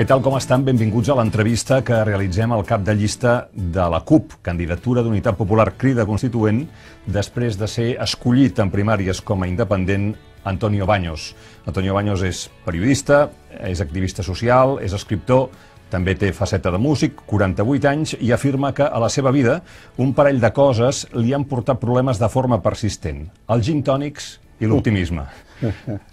Què tal com estan? Benvinguts a l'entrevista que realitzem al cap de llista de la CUP, candidatura d'Unitat Popular Crida Constituent, després de ser escollit en primàries com a independent Antonio Baños. Antonio Baños és periodista, és activista social, és escriptor, també té faceta de músic, 48 anys, i afirma que a la seva vida un parell de coses li han portat problemes de forma persistent. Els gintònics i uh. l'optimisme. Uh.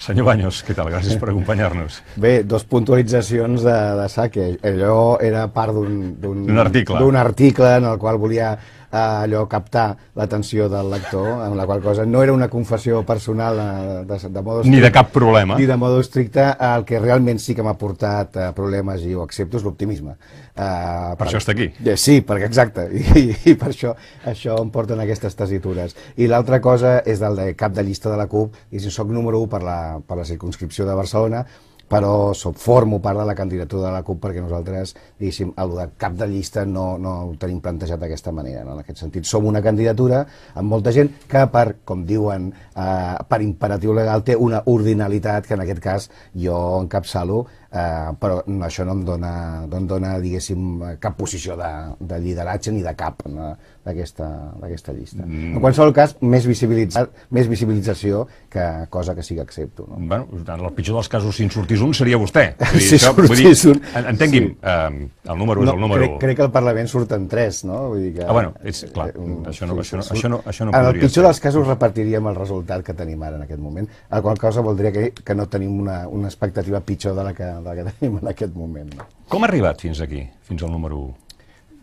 Senyor Baños, què tal? Gràcies per acompanyar-nos. Bé, dos puntualitzacions de, de Saque. Eh? Allò era part d'un article. article en el qual volia eh, allò captar l'atenció del lector, amb la qual cosa no era una confessió personal eh, de, de modo estricte, ni de cap problema. Ni de modo estricte, el que realment sí que m'ha portat eh, problemes i ho accepto és l'optimisme. Eh, per, per això està aquí. Eh, sí, perquè exacte, i, i, i per això això em porten aquestes tesitures. I l'altra cosa és del de cap de llista de la CUP, i si sóc número 1 per la, per la circunscripció de Barcelona, però soc, formo part de la candidatura de la CUP perquè nosaltres, diguéssim, el de cap de llista no, no ho tenim plantejat d'aquesta manera. No? En aquest sentit, som una candidatura amb molta gent que, per, com diuen, eh, per imperatiu legal, té una ordinalitat que en aquest cas jo encapçalo, eh, però això no em dona, no em dona diguéssim, cap posició de, de lideratge ni de cap. No? d'aquesta llista. Mm. En qualsevol cas, més, visibilitzat, més visibilització que cosa que sí que accepto. No? Bueno, en el pitjor dels casos, si en sortís un, seria vostè. Vull dir, si això, vull dir, un... Entengui'm, sí. eh, el número no, és el número... Crec, crec que al Parlament surten tres, no? Vull dir que... Ah, bueno, és, clar, eh, un, això, no, sí, això, no, això, no, això no En el pitjor ser. dels casos repartiríem el resultat que tenim ara en aquest moment, A qual cosa voldria que, que no tenim una, una expectativa pitjor de la que, de la que tenim en aquest moment. No? Com ha arribat fins aquí, fins al número 1?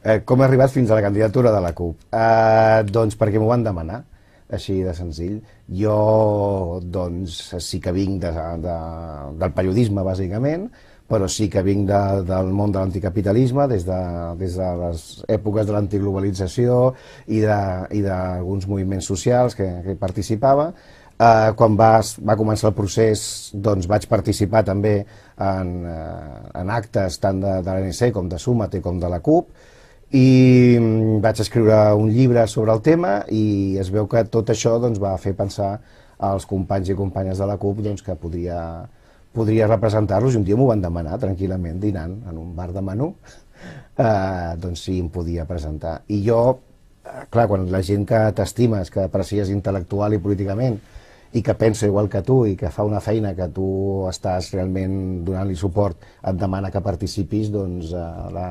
Eh, com he arribat fins a la candidatura de la CUP? Eh, doncs perquè m'ho van demanar, així de senzill. Jo, doncs, sí que vinc de, de, del periodisme, bàsicament, però sí que vinc de, del món de l'anticapitalisme des de, des de les èpoques de l'antiglobalització i d'alguns moviments socials que, que participava. Eh, quan va, va començar el procés doncs vaig participar també en, eh, en actes tant de, de l'ANC com de i com de la CUP i mm, vaig escriure un llibre sobre el tema i es veu que tot això doncs, va fer pensar als companys i companyes de la CUP doncs, que podria, podria representar-los i un dia m'ho van demanar tranquil·lament dinant en un bar de menú eh, doncs si em podia presentar. I jo, eh, clar, quan la gent que t'estimes, que aprecies intel·lectual i políticament i que pensa igual que tu i que fa una feina que tu estàs realment donant-li suport et demana que participis, doncs eh, la,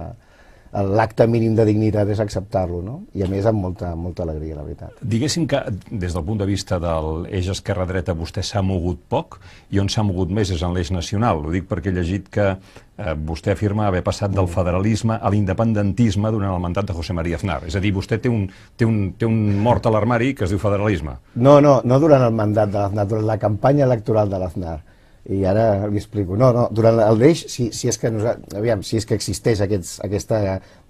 l'acte mínim de dignitat és acceptar-lo, no? I a més amb molta, molta alegria, la veritat. Diguéssim que des del punt de vista del eix esquerra-dreta vostè s'ha mogut poc i on s'ha mogut més és en l'eix nacional. Ho dic perquè he llegit que eh, vostè afirma haver passat del mm. federalisme a l'independentisme durant el mandat de José María Aznar. És a dir, vostè té un, té un, té un mort a l'armari que es diu federalisme. No, no, no durant el mandat de l'Aznar, durant la campanya electoral de l'Aznar i ara li explico. No, no, durant el deix, si, si, és que nos, aviam, si és que existeix aquests, aquesta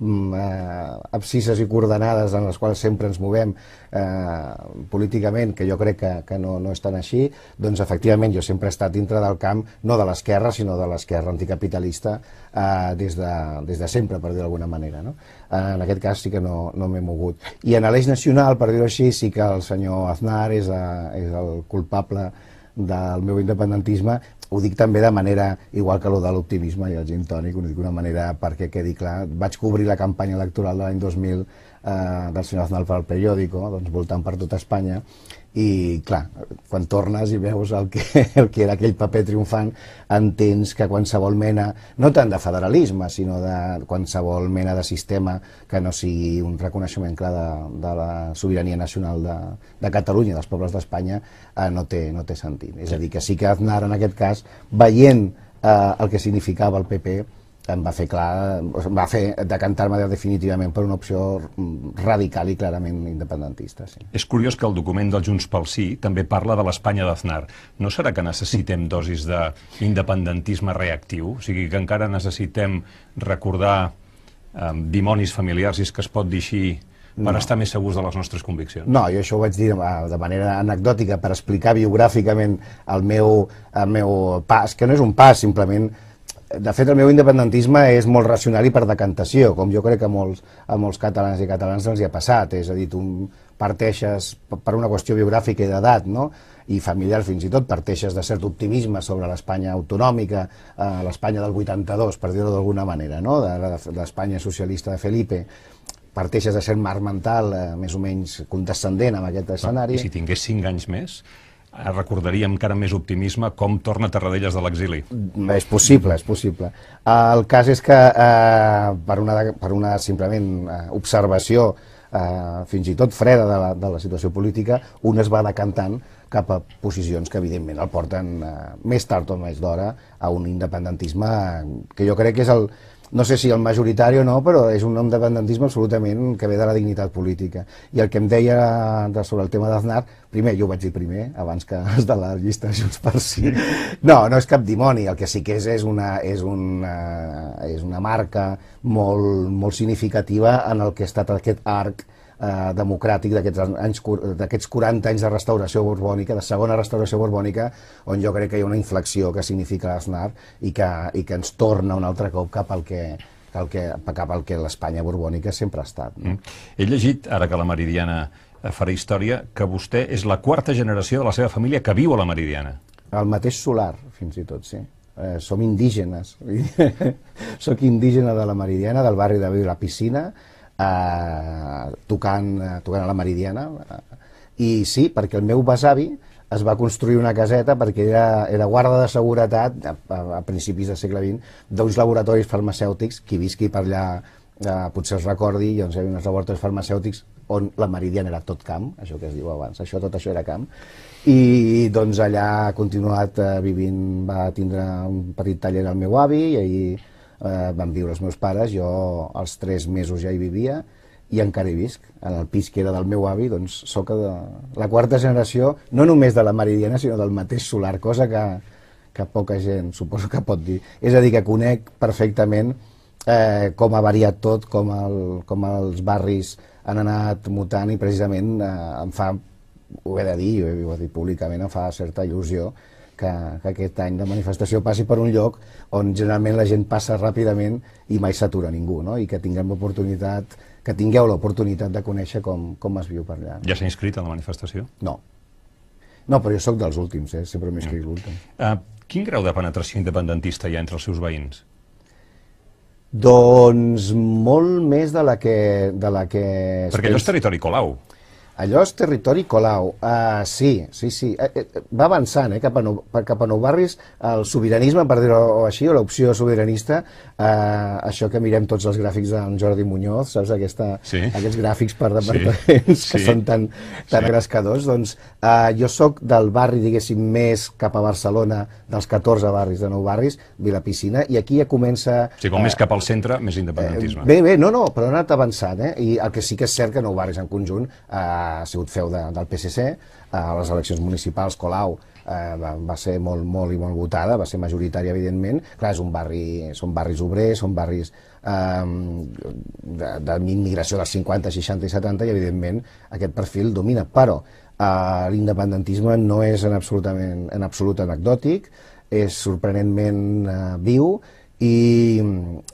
mm, eh, abscisses i coordenades en les quals sempre ens movem eh, políticament, que jo crec que, que no, no estan així, doncs efectivament jo sempre he estat dintre del camp, no de l'esquerra, sinó de l'esquerra anticapitalista eh, des, de, des de sempre, per dir d'alguna manera. No? En aquest cas sí que no, no m'he mogut. I en l'eix nacional, per dir-ho així, sí que el senyor Aznar és, a, eh, és el culpable del meu independentisme, ho dic també de manera, igual que lo de l'optimisme i el gin tònic, ho dic d'una manera perquè quedi clar. Vaig cobrir la campanya electoral de l'any 2000 eh, del senyor Aznal per al periòdico, doncs voltant per tota Espanya, i clar, quan tornes i veus el que, el que era aquell paper triomfant, entens que qualsevol mena, no tant de federalisme, sinó de qualsevol mena de sistema que no sigui un reconeixement clar de, de la sobirania nacional de, de Catalunya dels pobles d'Espanya, eh, no, té, no té sentit. És a dir, que sí que Aznar, en aquest cas, veient eh, el que significava el PP, em va fer clar, em va fer decantar-me definitivament per una opció radical i clarament independentista. Sí. És curiós que el document del Junts pel Sí també parla de l'Espanya d'Aznar. No serà que necessitem dosis d'independentisme reactiu? O sigui, que encara necessitem recordar eh, dimonis familiars, si és que es pot dir així, per no. estar més segurs de les nostres conviccions. No, jo això ho vaig dir eh, de manera anecdòtica per explicar biogràficament el meu, el meu pas, que no és un pas, simplement de fet, el meu independentisme és molt racional i per decantació, com jo crec que a molts, a molts catalans i catalans els hi ha passat. És a dir, tu parteixes per una qüestió biogràfica i d'edat, no? i familiar fins i tot, parteixes de cert optimisme sobre l'Espanya autonòmica, eh, l'Espanya del 82, per dir-ho d'alguna manera, no? de, de l'Espanya socialista de Felipe, parteixes de cert marc mental eh, més o menys condescendent amb aquest escenari. I si tingués cinc anys més, Eh, recordaria amb encara més optimisme com torna Tarradellas de l'exili. Mm, és possible, és possible. Eh, el cas és que, eh, per, una, per una simplement eh, observació eh, fins i tot freda de la, de la situació política, un es va decantant cap a posicions que evidentment el porten més tard o més d'hora a un independentisme que jo crec que és el, no sé si el majoritari o no, però és un independentisme absolutament que ve de la dignitat política. I el que em deia de, sobre el tema d'Aznar, primer, jo ho vaig dir primer, abans que els de la llista de Junts per Sí. No, no és cap dimoni, el que sí que és és una, és una, és una marca molt, molt significativa en el que ha estat aquest arc eh, democràtic d'aquests 40 anys de restauració borbònica, de segona restauració borbònica, on jo crec que hi ha una inflexió que significa l'Aznar i que, i que ens torna un altre cop cap al que, cap al que, cap al que l'Espanya borbònica sempre ha estat. No? Mm. He llegit, ara que la Meridiana eh, farà història, que vostè és la quarta generació de la seva família que viu a la Meridiana. El mateix solar, fins i tot, sí eh, som indígenes. Soc indígena de la Meridiana, del barri de Viu la Piscina, eh, tocant, eh, tocant a la Meridiana. Eh, I sí, perquè el meu besavi es va construir una caseta perquè era, era guarda de seguretat a, a, principis del segle XX d'uns laboratoris farmacèutics, qui visqui per allà eh, potser es recordi, doncs hi havia uns laboratoris farmacèutics on la Meridiana era tot camp, això que es diu abans, això tot això era camp, i doncs allà ha continuat eh, vivint, va tindre un petit taller al meu avi i ahir eh, van viure els meus pares, jo als tres mesos ja hi vivia, i encara hi visc. En el pis que era del meu avi, doncs sóc de la quarta generació, no només de la Meridiana, sinó del mateix solar, cosa que, que poca gent suposo que pot dir. És a dir, que conec perfectament eh, com ha variat tot, com, el, com els barris han anat mutant i precisament eh, em fa, ho he de dir, ho he dit públicament, em fa certa il·lusió que, que aquest any de manifestació passi per un lloc on generalment la gent passa ràpidament i mai s'atura ningú, no? i que tinguem l'oportunitat, que tingueu l'oportunitat de conèixer com, com es viu per allà. No? Ja s'ha inscrit a la manifestació? No. No, però jo sóc dels últims, eh? sempre m'he inscrit l'últim. Uh, quin grau de penetració independentista hi ha entre els seus veïns? Doncs molt més de la que... De la que Perquè allò és territori Colau. Allò és territori Colau. Uh, sí, sí, sí. Eh, eh, va avançant eh, cap, a nou, cap a nou barris. El sobiranisme, per dir-ho així, o l'opció sobiranista, uh, això que mirem tots els gràfics d'en Jordi Muñoz, saps? Aquesta, sí. Aquests gràfics per departaments sí. que sí. són tan, tan sí. grascadors. Doncs uh, jo sóc del barri, diguéssim, més cap a Barcelona, dels 14 barris, de nou barris, Vilapiscina, i aquí ja comença... O sigui, com uh, més cap al centre, més independentisme. Uh, bé, bé, no, no, però ha anat avançant, eh? I el que sí que és cert que nou barris en conjunt... Uh, ha sigut feu de, del PSC, a les eleccions municipals Colau eh, va ser molt, molt i molt votada, va ser majoritària, evidentment. Clar, és un barri, són barris obrers, són barris eh, d'immigració de, dels 50, 60 i 70 i, evidentment, aquest perfil domina. Però eh, l'independentisme no és en, absolutament, en absolut anecdòtic, és sorprenentment eh, viu i,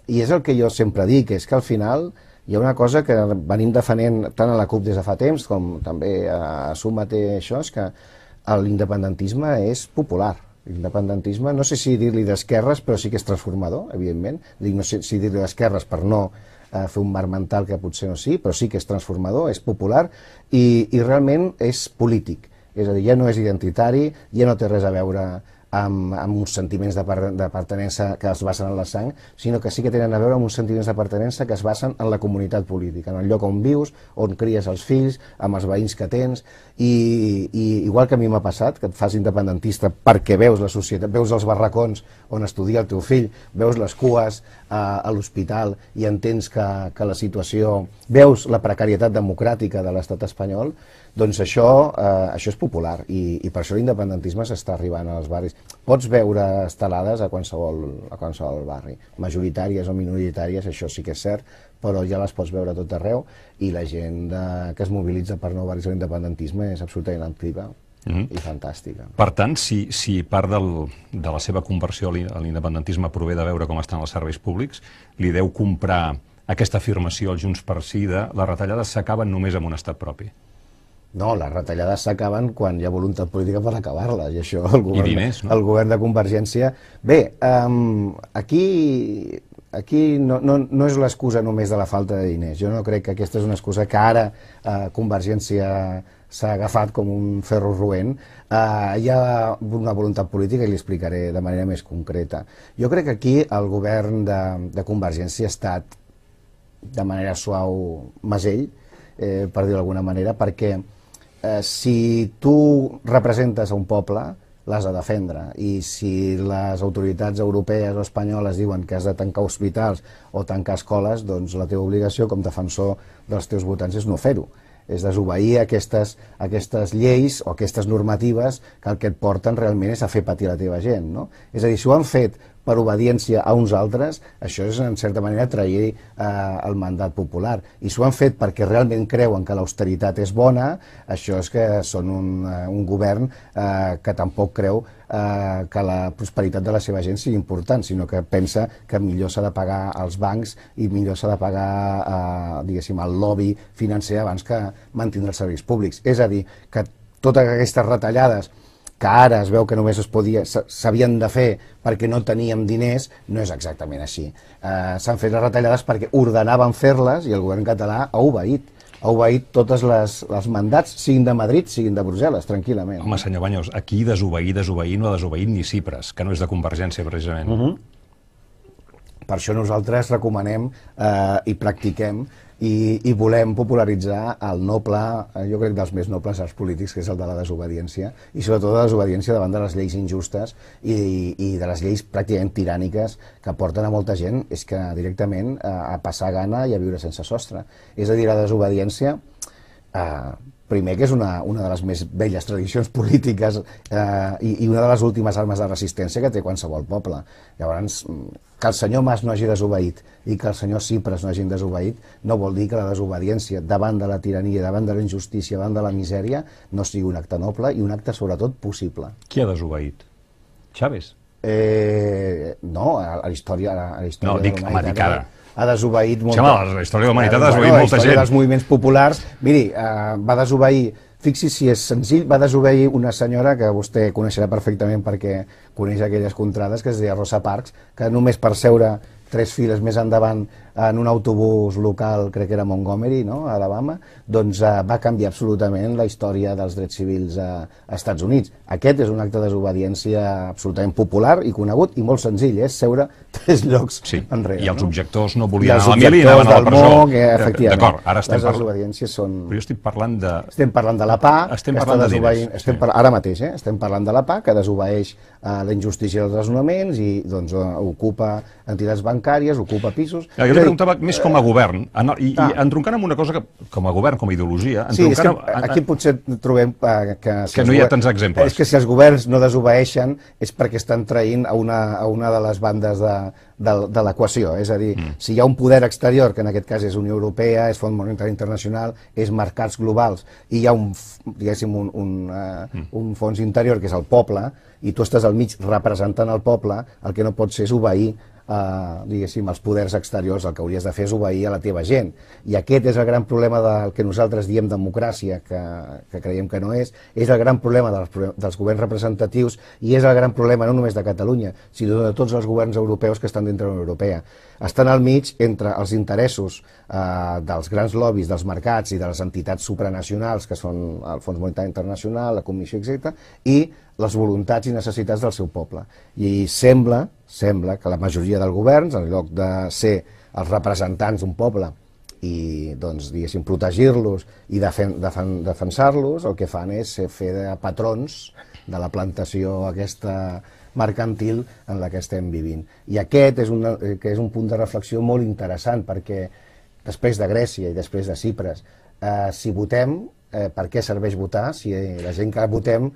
i és el que jo sempre dic, és que al final hi ha una cosa que venim defenent tant a la CUP des de fa temps com també a Sumaté això, és que l'independentisme és popular. L'independentisme, no sé si dir-li d'esquerres, però sí que és transformador, evidentment. Dic, no sé si dir-li d'esquerres per no eh, fer un mar mental que potser no sí, però sí que és transformador, és popular i, i realment és polític. És a dir, ja no és identitari, ja no té res a veure amb, amb uns sentiments pertenença que es basen en la sang, sinó que sí que tenen a veure amb uns sentiments pertenença que es basen en la comunitat política, en el lloc on vius, on cries els fills, amb els veïns que tens, i, i igual que a mi m'ha passat, que et fas independentista perquè veus la societat, veus els barracons on estudia el teu fill, veus les cues a, eh, a l'hospital i entens que, que la situació, veus la precarietat democràtica de l'estat espanyol, doncs això, eh, això és popular i, i per això l'independentisme s'està arribant als barris. Pots veure estelades a qualsevol, a qualsevol barri, majoritàries o minoritàries, això sí que és cert, però ja les pots veure tot arreu i la gent de, eh, que es mobilitza per nou barris de l'independentisme és absolutament activa. Mm -hmm. i fantàstica. Per tant, si, si part del, de la seva conversió a l'independentisme prové de veure com estan els serveis públics, li deu comprar aquesta afirmació als Junts per Sí de les retallades s'acaben només amb un estat propi. No, les retallades s'acaben quan hi ha voluntat política per acabar-les, i això el govern, I diners, no? el govern de Convergència... Bé, um, aquí, aquí no, no, no és l'excusa només de la falta de diners. Jo no crec que aquesta és una excusa que ara uh, Convergència s'ha agafat com un ferro roent, eh, hi ha una voluntat política i li explicaré de manera més concreta. Jo crec que aquí el govern de, de Convergència ha estat de manera suau masell, eh, per dir d'alguna manera, perquè eh, si tu representes a un poble, l'has de defendre. I si les autoritats europees o espanyoles diuen que has de tancar hospitals o tancar escoles, doncs la teva obligació com defensor dels teus votants és no fer-ho. És desobeir aquestes, aquestes lleis o aquestes normatives que el que et porten realment és a fer patir la teva gent. No? És a dir, si ho han fet per obediència a uns altres, això és, en certa manera, trair eh, el mandat popular. I s'ho han fet perquè realment creuen que l'austeritat és bona, això és que són un, eh, un govern eh, que tampoc creu eh, que la prosperitat de la seva gent sigui important, sinó que pensa que millor s'ha de pagar als bancs i millor s'ha de pagar, eh, diguéssim, el lobby financer abans que mantindre els serveis públics. És a dir, que totes aquestes retallades que ara es veu que només es podia, s'havien de fer perquè no teníem diners, no és exactament així. Eh, S'han fet les retallades perquè ordenaven fer-les i el govern català ha obeït ha obeït totes les, les mandats, siguin de Madrid, siguin de Brussel·les, tranquil·lament. Home, senyor Banyos, aquí desobeir, desobeir, no ha desobeït ni Cipres, que no és de Convergència, precisament. Uh mhm. -huh. Per això nosaltres recomanem eh, i practiquem i, i volem popularitzar el noble, eh, jo crec dels més nobles arts polítics, que és el de la desobediència, i sobretot la desobediència davant de les lleis injustes i, i de les lleis pràcticament tiràniques que porten a molta gent és que directament a, eh, a passar gana i a viure sense sostre. És a dir, la desobediència eh, Primer, que és una, una de les més velles tradicions polítiques eh, i, i una de les últimes armes de resistència que té qualsevol poble. Llavors, que el senyor Mas no hagi desobeït i que el senyor Cipres no hagin desobeït no vol dir que la desobediència davant de la tirania, davant de la injustícia, davant de la misèria, no sigui un acte noble i un acte, sobretot, possible. Qui ha desobeït? Chávez? Eh, no, a la història... A la història no, dic ara ha desobeït... molt... Xama, la història de l'humanitat eh, ha desobeït molta gent. dels moviments populars, miri, eh, va desobeir Fixi si és senzill, va desobeir una senyora que vostè coneixerà perfectament perquè coneix aquelles contrades, que es deia Rosa Parks, que només per seure tres files més endavant en un autobús local, crec que era Montgomery, no? a Alabama, doncs eh, va canviar absolutament la història dels drets civils a, a Estats Units. Aquest és un acte de desobediència absolutament popular i conegut i molt senzill, és eh? seure tres llocs sí. enrere. I els objectors no volien anar a la mili i anaven a la presó. Moc, eh, efectivament. D'acord, ara estem Les desobediències són... Però jo estic parlant de... Estem parlant de la PA, estem que parlant està De diners. estem par... Ara mateix, eh? estem parlant de la PA, que desobeeix eh, la injustícia dels desnonaments i doncs, eh, ocupa entitats bancàries, ocupa pisos... Ja, jo preguntava més com a govern, en, ah, i, ah. i entroncant amb una cosa que, com a govern, com a ideologia... Sí, és que aquí potser trobem eh, que... Si que no hi ha tants exemples. És que si els governs no desobeeixen és perquè estan traint a una, a una de les bandes de, de, de l'equació. És a dir, mm. si hi ha un poder exterior, que en aquest cas és Unió Europea, és Fons Monetari Internacional, és mercats globals, i hi ha un, diguéssim, un, un, uh, un fons interior, que és el poble, i tu estàs al mig representant el poble, el que no pot ser és obeir eh, diguéssim, els poders exteriors, el que hauries de fer és obeir a la teva gent. I aquest és el gran problema del que nosaltres diem democràcia, que, que creiem que no és, és el gran problema dels, dels governs representatius i és el gran problema no només de Catalunya, sinó de tots els governs europeus que estan dintre de la Unió Europea estan al mig entre els interessos eh, dels grans lobbies, dels mercats i de les entitats supranacionals, que són el Fons Monetari Internacional, la Comissió, etc., i les voluntats i necessitats del seu poble. I sembla, sembla que la majoria dels governs, en lloc de ser els representants d'un poble i doncs, diguéssim, protegir-los i defen defen defensar-los, el que fan és fer de patrons de la plantació aquesta mercantil en la que estem vivint. I aquest és, una, eh, que és un punt de reflexió molt interessant, perquè després de Grècia i després de Cipres, eh, si votem, eh, per què serveix votar si eh, la gent que votem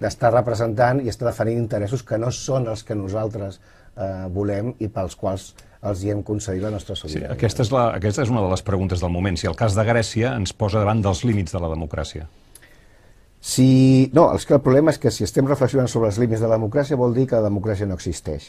està representant i està defendint interessos que no són els que nosaltres eh, volem i pels quals els hi hem concedit la nostra sobirania. Sí, aquesta, és la, aquesta és una de les preguntes del moment, si el cas de Grècia ens posa davant dels límits de la democràcia. Si, no, és que el problema és que si estem reflexionant sobre els límits de la democràcia vol dir que la democràcia no existeix,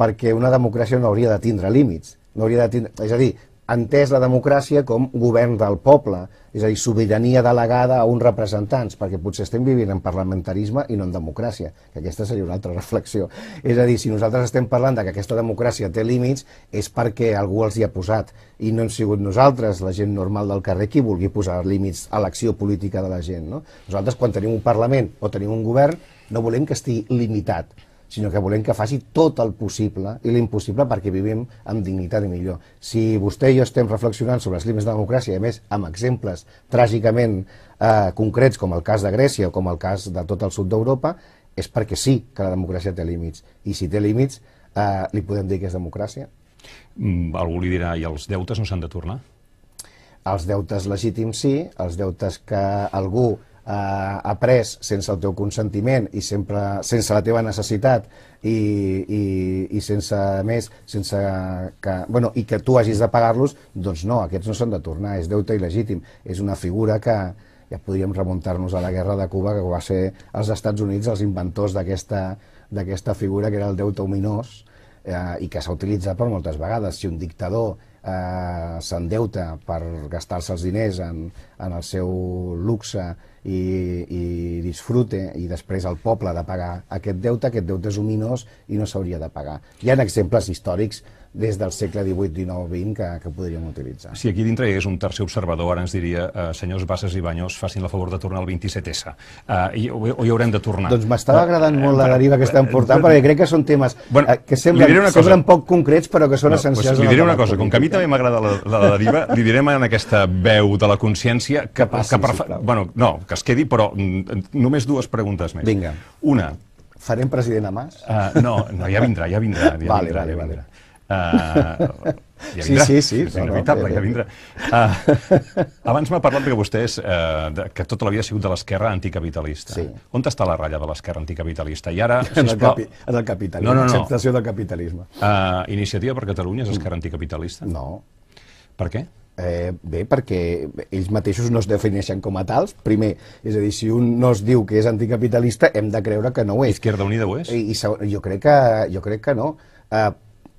perquè una democràcia no hauria de tindre límits, no hauria de tindre, és a dir, entès la democràcia com govern del poble, és a dir, sobirania delegada a uns representants, perquè potser estem vivint en parlamentarisme i no en democràcia, que aquesta seria una altra reflexió. És a dir, si nosaltres estem parlant de que aquesta democràcia té límits, és perquè algú els hi ha posat, i no hem sigut nosaltres, la gent normal del carrer, qui vulgui posar límits a l'acció política de la gent. No? Nosaltres, quan tenim un Parlament o tenim un govern, no volem que estigui limitat sinó que volem que faci tot el possible i l'impossible perquè vivim amb dignitat i millor. Si vostè i jo estem reflexionant sobre els límits de la democràcia, a més amb exemples tràgicament eh, concrets com el cas de Grècia o com el cas de tot el sud d'Europa, és perquè sí que la democràcia té límits. I si té límits, eh, li podem dir que és democràcia? Mm, algú li dirà, i els deutes no s'han de tornar? Els deutes legítims sí, els deutes que algú eh, ha sense el teu consentiment i sempre sense la teva necessitat i, i, i sense més, sense que, bueno, i que tu hagis de pagar-los, doncs no, aquests no s'han de tornar, és deute il·legítim, és una figura que ja podríem remuntar-nos a la guerra de Cuba, que va ser els Estats Units els inventors d'aquesta figura, que era el deute ominós, eh, i que s'ha utilitzat per moltes vegades. Si un dictador eh, s'endeuta per gastar-se els diners en, en el seu luxe i, i disfrute i després el poble ha de pagar aquest deute, aquest deute és ominós i no s'hauria de pagar. Hi ha exemples històrics des del segle XVIII, XIX, XX que, que podríem utilitzar. Si aquí dintre hi hagués un tercer observador, ara ens diria, eh, senyors Bassas i Banyós, facin la favor de tornar al 27S. Eh, i, o, o hi haurem de tornar. Doncs m'estava eh, agradant molt la deriva que estan eh, portant, però, perquè crec que són temes eh, bueno, que semblen, cosa, semblen poc concrets, però que són no, essencials. Pues, li diré una cosa, política. com que a mi també m'agrada la, la, la deriva, li direm en aquesta veu de la consciència que, que, passi, que per, bueno, no, que es quedi, però mm, només dues preguntes més. Vinga. Una. Farem president a Mas? Uh, no, no, ja vindrà, ja vindrà. Ja vale, vindrà, vale, ja vindrà. Vale. Uh, ja vindrà, sí, sí, sí. És inevitable, no, no, ja vindrà. Uh, abans m'ha parlat que vostè és, uh, eh, que tota la vida ha sigut de l'esquerra anticapitalista. Sí. On està la ratlla de l'esquerra anticapitalista? I ara, sisplau... En el, capi, en el capitalisme, no, no, no. acceptació del capitalisme. Uh, Iniciativa per Catalunya és mm. esquerra anticapitalista? No. Per què? Eh, bé, perquè ells mateixos no es defineixen com a tals, primer. És a dir, si un no es diu que és anticapitalista, hem de creure que no ho és. Izquierda Unida ho és? I, i segon, jo, crec que, jo crec que no. Eh,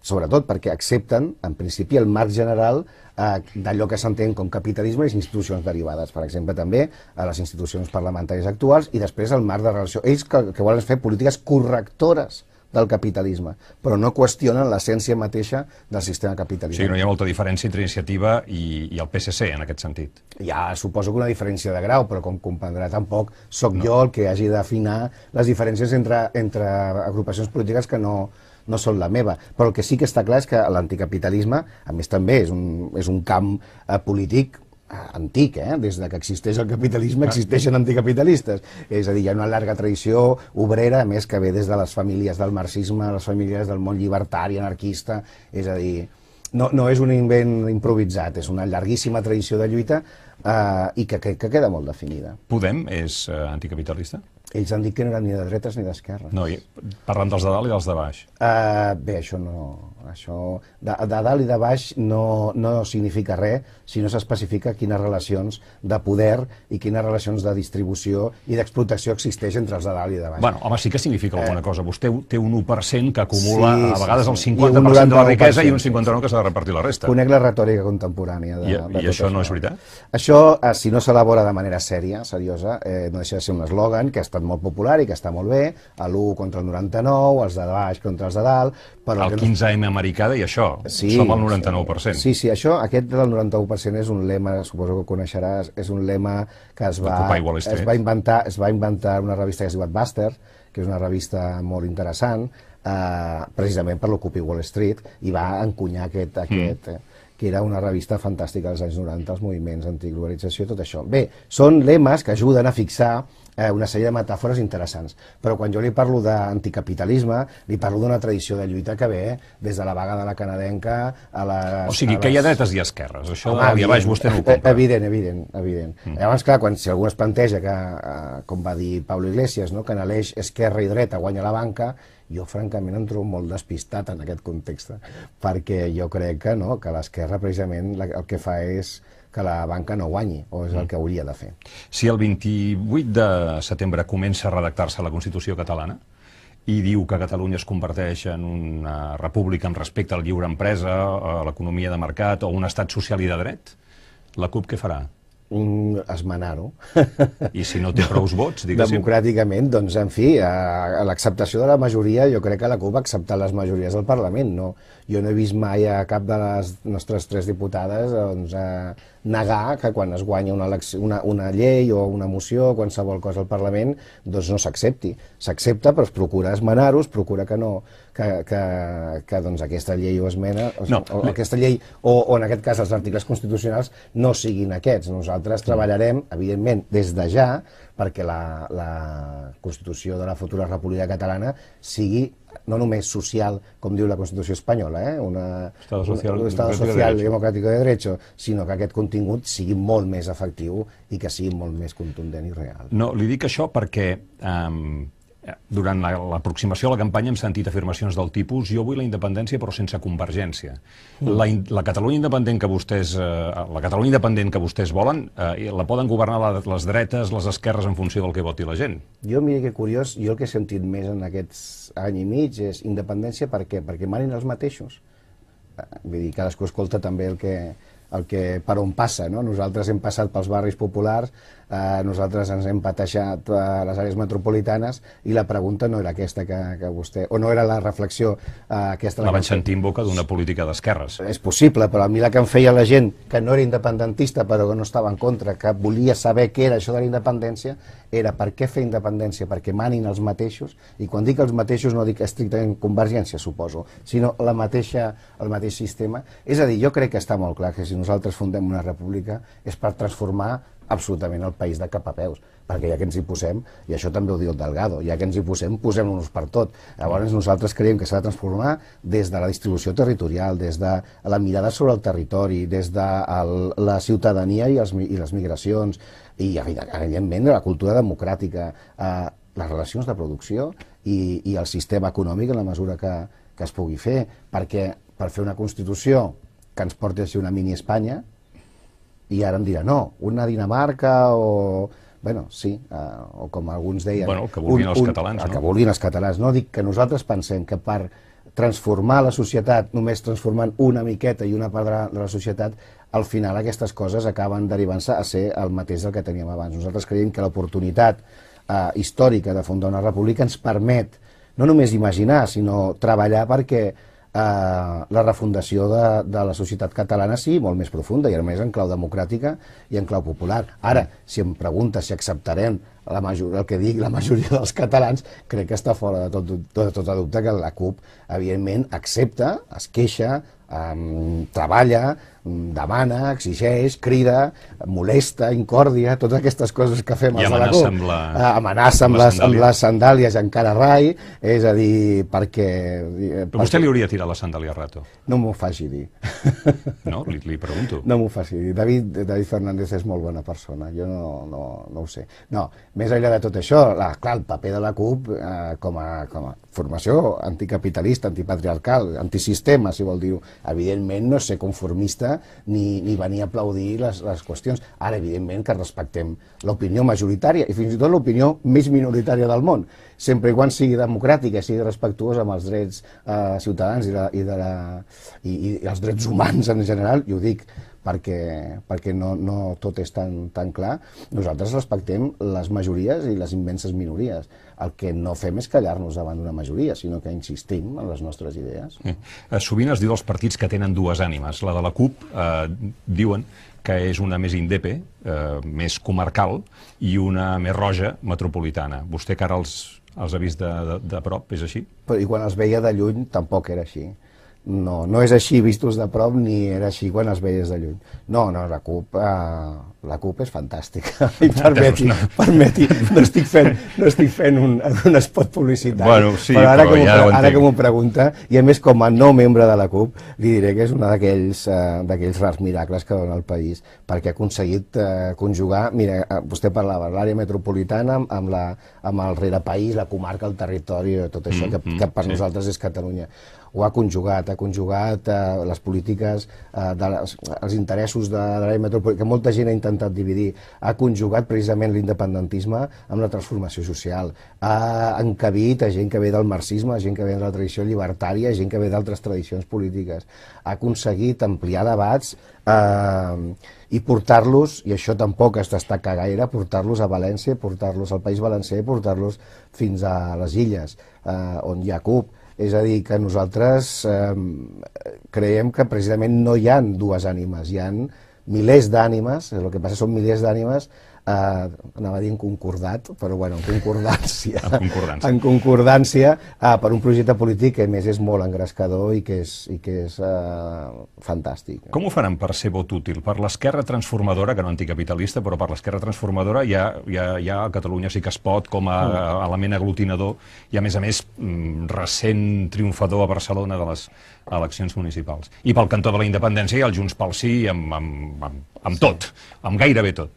sobretot perquè accepten, en principi, el marc general eh, d'allò que s'entén com capitalisme i les institucions derivades, per exemple, també a les institucions parlamentàries actuals i després el marc de relació. Ells que, que volen fer polítiques correctores del capitalisme, però no qüestionen l'essència mateixa del sistema capitalista. O sigui, no hi ha molta diferència entre iniciativa i, i el PSC, en aquest sentit. Ja, suposo que una diferència de grau, però com comprendrà tampoc, sóc no. jo el que hagi d'afinar les diferències entre, entre agrupacions polítiques que no, no són la meva. Però el que sí que està clar és que l'anticapitalisme, a més també, és un, és un camp eh, polític eh, antic, eh? des de que existeix el capitalisme existeixen anticapitalistes, és a dir, hi ha una llarga tradició obrera, a més que ve des de les famílies del marxisme, les famílies del món llibertari, anarquista, és a dir, no, no és un invent improvisat, és una llarguíssima tradició de lluita eh, i que, que, que queda molt definida. Podem és eh, anticapitalista? Ells han dit que no eren ni de dretes ni d'esquerres. No, i parlant dels de dalt i dels de baix. Uh, bé, això no... Això, de, de dalt i de baix no, no significa res si no s'especifica quines relacions de poder i quines relacions de distribució i d'explotació existeix entre els de dalt i de baix. Bueno, home, sí que significa alguna uh, cosa. Vostè té un 1% que acumula sí, a vegades sí, sí. el 50% de la riquesa i un 59% que s'ha de repartir la resta. Conec la retòrica contemporània. De, I de i això no és veritat? Això, uh, si no s'elabora de manera sèria, seriosa, eh, no deixa de ser un eslògan que està estat molt popular i que està molt bé, l'1 contra el 99, els de baix contra els de dalt... Però el 15M americà i això, sí, som el 99%. Sí, sí, això, aquest del 91% és un lema, suposo que coneixeràs, és un lema que es va, es va, inventar, es va inventar una revista que es diu Adbuster, que és una revista molt interessant, eh, precisament per l'Ocupi Wall Street, i va encunyar aquest... Mm. aquest mm. eh? que era una revista fantàstica dels anys 90, els moviments antiglobalització, tot això. Bé, són lemes que ajuden a fixar eh, una sèrie de metàfores interessants. Però quan jo li parlo d'anticapitalisme, li parlo d'una tradició de lluita que ve des de la vaga de la canadenca a la... O sigui, les... que hi ha dretes i esquerres, això ah, evident, baix vostè no ho eh, compra. Evident, evident, evident. Mm. Llavors, clar, quan si algú es planteja que, eh, com va dir Pablo Iglesias, no, que en l'eix esquerra i dreta guanya la banca, jo francament em trobo molt despistat en aquest context, perquè jo crec que no, que l'esquerra precisament el que fa és que la banca no guanyi, o és el mm. que hauria de fer. Si el 28 de setembre comença a redactar-se la Constitució catalana, i diu que Catalunya es converteix en una república amb respecte al lliure empresa, a l'economia de mercat o un estat social i de dret, la CUP què farà? esmenar-ho. I si no té prou vots, diguéssim. Democràticament, doncs, en fi, a, a l'acceptació de la majoria, jo crec que la CUP ha acceptat les majories del Parlament. No? Jo no he vist mai a cap de les nostres tres diputades doncs, a, negar que quan es guanya una, una, una llei o una moció o qualsevol cosa al Parlament, doncs no s'accepti. S'accepta, però es procura esmenar-ho, es procura que no, que, que, que doncs, aquesta llei o esmena, o, no. o, aquesta llei, o, o en aquest cas els articles constitucionals, no siguin aquests. Nosaltres mm. treballarem, evidentment, des de ja, perquè la, la Constitució de la futura República Catalana sigui no només social, com diu la Constitució espanyola, eh? una, Estado social, un, un social de democràtic de dret, sinó que aquest contingut sigui molt més efectiu i que sigui molt més contundent i real. No, li dic això perquè eh, durant l'aproximació la, a la campanya hem sentit afirmacions del tipus jo vull la independència però sense convergència. Mm. La, la Catalunya independent que vostès, eh, la Catalunya independent que vostès volen eh, la poden governar la, les dretes, les esquerres en funció del que voti la gent. Jo, mira que curiós, jo el que he sentit més en aquests any i mig és independència per què? Perquè manen els mateixos. Eh, vull dir, cadascú escolta també el que, el que per on passa, no? Nosaltres hem passat pels barris populars, Eh, nosaltres ens hem patejat a eh, les àrees metropolitanes i la pregunta no era aquesta que, que vostè... o no era la reflexió eh, aquesta... La, la vaig sentir en boca d'una política d'esquerres. És possible, però a mi la que em feia la gent que no era independentista però que no estava en contra, que volia saber què era això de la independència, era per què fer independència, perquè manin els mateixos, i quan dic els mateixos no dic estrictament convergència, suposo, sinó la mateixa, el mateix sistema. És a dir, jo crec que està molt clar que si nosaltres fundem una república és per transformar absolutament el país de cap a peus, perquè ja que ens hi posem, i això també ho diu el Delgado, ja que ens hi posem, posem-nos per tot. Llavors nosaltres creiem que s'ha de transformar des de la distribució territorial, des de la mirada sobre el territori, des de el, la ciutadania i, els, i les migracions, i evidentment la cultura democràtica, eh, les relacions de producció i, i el sistema econòmic en la mesura que, que es pugui fer, perquè per fer una Constitució que ens porti a ser una mini Espanya, i ara em dirà, no, una Dinamarca o... Bueno, sí, uh, o com alguns deien... Bueno, el que vulguin un, els catalans, no? El que vulguin els catalans, no? Dic que nosaltres pensem que per transformar la societat, només transformant una miqueta i una part de la, de la societat, al final aquestes coses acaben derivant-se a ser el mateix del que teníem abans. Nosaltres creiem que l'oportunitat eh, històrica de fundar una república ens permet no només imaginar, sinó treballar perquè Eh, la refundació de, de la societat catalana sigui molt més profunda, i a més en clau democràtica i en clau popular. Ara, si em pregunta si acceptarem la major, el que dic la majoria dels catalans, crec que està fora de tot, de tot de dubte que la CUP, evidentment, accepta, es queixa, eh, treballa, Mm, demana, exigeix, crida, molesta, incòrdia, totes aquestes coses que fem els de la CUP. Amb la... Ah, amenaça amb, les, amb les sandàlies encara rai, és a dir, perquè... Eh, Però vostè li hauria tirat la sandàlia a rato. No m'ho faci dir. No, li, li pregunto. No m'ho faci dir. David, David Fernández és molt bona persona, jo no, no, no ho sé. No, més enllà de tot això, la, clar, el paper de la CUP eh, com, a, com a formació anticapitalista, antipatriarcal, antisistema, si vol dir-ho, evidentment no ser conformista ni, ni venir a aplaudir les, les qüestions. Ara, evidentment, que respectem l'opinió majoritària i fins i tot l'opinió més minoritària del món, sempre i quan sigui democràtica i sigui respectuosa amb els drets eh, ciutadans i, de, i, de la, i, i els drets humans en general, i ho dic perquè, perquè no, no tot és tan, tan clar. Nosaltres respectem les majories i les immenses minories. El que no fem és callar-nos davant d'una majoria, sinó que insistim en les nostres idees. Eh, sovint es diu dels partits que tenen dues ànimes. La de la CUP, eh, diuen, que és una més indepe, eh, més comarcal, i una més roja, metropolitana. Vostè que ara els, els ha vist de, de, de prop, és així? Però, I quan els veia de lluny tampoc era així no, no és així vistos de prop ni era així quan es veies de lluny. No, no, la CUP, eh, la CUP és fantàstica. I permeti, no. permeti, no estic fent, no estic fent un, un espot publicitari. Bueno, sí, però ara, però que ja pre ara que m'ho pregunta, i a més com a no membre de la CUP, li diré que és un d'aquells eh, rars miracles que dona el país, perquè ha aconseguit eh, conjugar, mira, eh, vostè parlava, l'àrea metropolitana amb, amb, la, amb el país, la comarca, el territori, tot això mm -hmm, que, mm, que per sí. nosaltres és Catalunya ho ha conjugat, ha conjugat eh, les polítiques, eh, de les, els interessos de, de l'àrea metropolitana, que molta gent ha intentat dividir, ha conjugat precisament l'independentisme amb la transformació social, ha encabit a gent que ve del marxisme, gent que ve de la tradició llibertària, gent que ve d'altres tradicions polítiques, ha aconseguit ampliar debats eh, i portar-los, i això tampoc es destaca gaire, portar-los a València, portar-los al País Valencià i portar-los fins a les Illes, eh, on hi ha CUP. És a dir, que nosaltres eh, creiem que precisament no hi han dues ànimes, hi han milers d'ànimes, el que passa són milers d'ànimes eh, anava a dir en concordat, però bueno, en concordància, en concordància, en concordància eh, per un projecte polític que més és molt engrescador i que és, i que és eh, fantàstic. Com ho faran per ser vot útil? Per l'esquerra transformadora, que no anticapitalista, però per l'esquerra transformadora ja, ja, ja a Catalunya sí que es pot, com a mm. element aglutinador, i a més a més mm, recent triomfador a Barcelona de les eleccions municipals. I pel cantó de la independència i el Junts pel Sí amb, amb, amb, amb sí. tot, amb gairebé tot.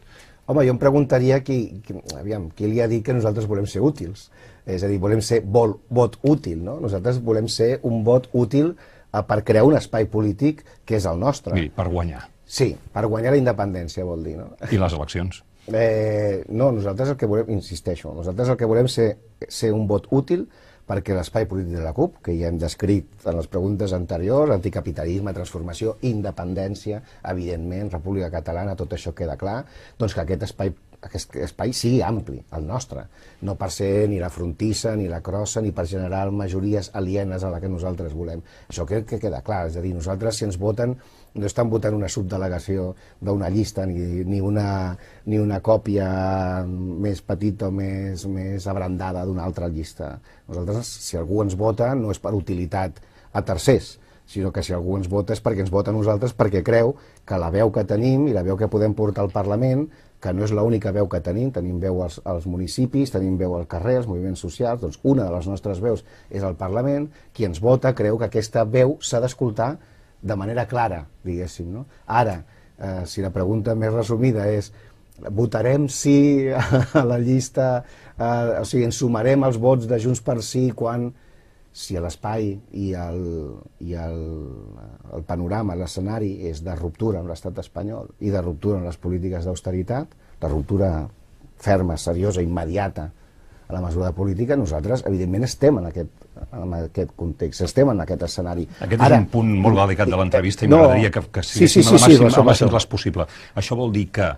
Home, jo em preguntaria qui, qui, aviam, qui li ha dit que nosaltres volem ser útils. És a dir, volem ser vol, vot útil, no? Nosaltres volem ser un vot útil eh, per crear un espai polític que és el nostre. Miri, per guanyar. Sí, per guanyar la independència, vol dir, no? I les eleccions. Eh, no, nosaltres el que volem, insisteixo, nosaltres el que volem ser, ser un vot útil, perquè l'espai polític de la CUP, que ja hem descrit en les preguntes anteriors, anticapitalisme, transformació, independència, evidentment, República Catalana, tot això queda clar, doncs que aquest espai aquest espai sigui ampli, el nostre, no per ser ni la frontissa, ni la crossa, ni per generar majories alienes a la que nosaltres volem. Això crec que queda clar, és a dir, nosaltres si ens voten no estan votant una subdelegació d'una llista, ni, ni, una, ni una còpia més petita o més, més abrandada d'una altra llista. Nosaltres, si algú ens vota, no és per utilitat a tercers, sinó que si algú ens vota és perquè ens vota a nosaltres perquè creu que la veu que tenim i la veu que podem portar al Parlament, que no és l'única veu que tenim, tenim veu als, als municipis, tenim veu al carrer, als moviments socials, doncs una de les nostres veus és el Parlament, qui ens vota creu que aquesta veu s'ha d'escoltar de manera clara, diguéssim. No? Ara, eh, si la pregunta més resumida és votarem sí a la llista, eh, o sigui, ens sumarem els vots de Junts per Sí quan si a l'espai i, el, i el, el panorama, l'escenari és de ruptura amb l'estat espanyol i de ruptura amb les polítiques d'austeritat, de ruptura ferma, seriosa, immediata a la mesura de política, nosaltres, evidentment, estem en aquest, en aquest context, estem en aquest escenari. Aquest Ara, és un punt molt delicat de l'entrevista i no, m'agradaria que, que sí, sí, sí, a la màxima, sí, sí, possible. Això vol dir que